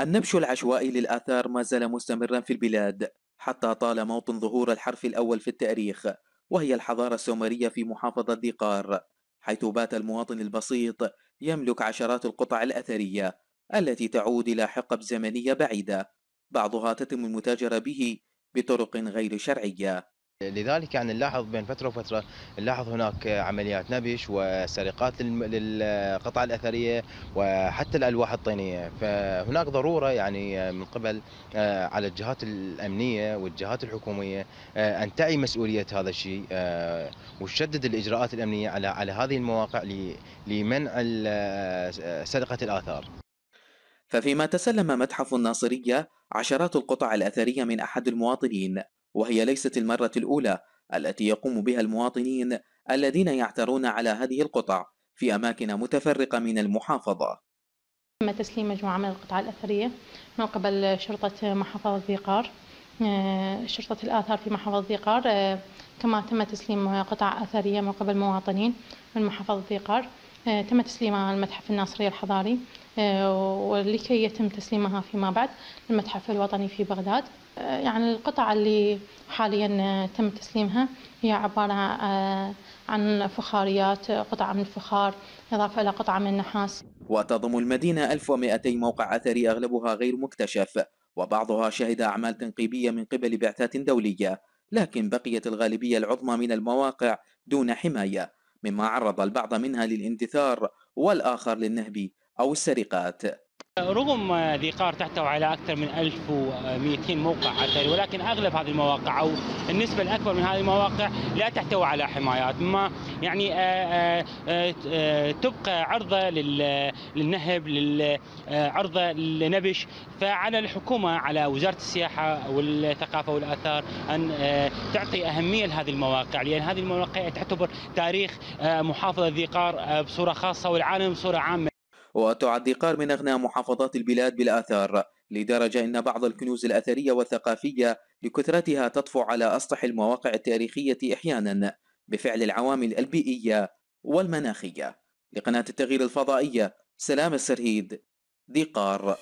النبش العشوائي للآثار ما زال مستمرا في البلاد حتى طال موطن ظهور الحرف الأول في التاريخ وهي الحضارة السومرية في محافظة ديقار حيث بات المواطن البسيط يملك عشرات القطع الأثرية التي تعود إلى حقب زمنية بعيدة بعضها تتم المتاجرة به بطرق غير شرعية لذلك يعني نلاحظ بين فتره وفتره نلاحظ هناك عمليات نبش وسرقات للقطع الاثريه وحتى الالواح الطينيه فهناك ضروره يعني من قبل آه، على الجهات الامنيه والجهات الحكوميه آه، ان تعي مسؤوليه هذا الشيء آه، وتشدد الاجراءات الامنيه على على هذه المواقع لمنع سرقه الاثار. ففيما تسلم متحف الناصريه عشرات القطع الاثريه من احد المواطنين وهي ليست المرة الأولى التي يقوم بها المواطنين الذين يعترون على هذه القطع في أماكن متفرقة من المحافظة تم تسليم مجموعة من القطع الأثرية من قبل شرطة محافظة ذيقار آه، شرطة الآثار في محافظة ذيقار آه، كما تم تسليم قطع أثرية من قبل مواطنين من محافظة ذيقار آه، تم تسليمها المتحف الناصري الحضاري آه، ولكي يتم تسليمها فيما بعد للمتحف الوطني في بغداد آه، يعني القطع اللي حاليا تم تسليمها هي عبارة آه، عن فخاريات قطعة من الفخار إضافة إلى قطعة من النحاس وتضم المدينة 1200 موقع أثري أغلبها غير مكتشف وبعضها شهد أعمال تنقيبية من قبل بعثات دولية لكن بقيت الغالبية العظمى من المواقع دون حماية مما عرض البعض منها للاندثار والآخر للنهب أو السرقات رغم ذي قار تحتوي على أكثر من 1200 موقع أثري ولكن أغلب هذه المواقع أو النسبة الأكبر من هذه المواقع لا تحتوي على حمايات ما يعني آه، آه، آه، تبقى عرضة للنهب عرضة للنبش فعلى الحكومة على وزارة السياحة والثقافة والآثار أن تعطي أهمية لهذه المواقع لأن هذه المواقع تعتبر تاريخ محافظة ذي قار بصورة خاصة والعالم بصورة عامة وتعد قار من أغنى محافظات البلاد بالآثار لدرجة أن بعض الكنوز الأثرية والثقافية لكثرتها تطفو على أسطح المواقع التاريخية أحيانا بفعل العوامل البيئية والمناخية لقناة التغيير الفضائية سلام السرهيد ذي قار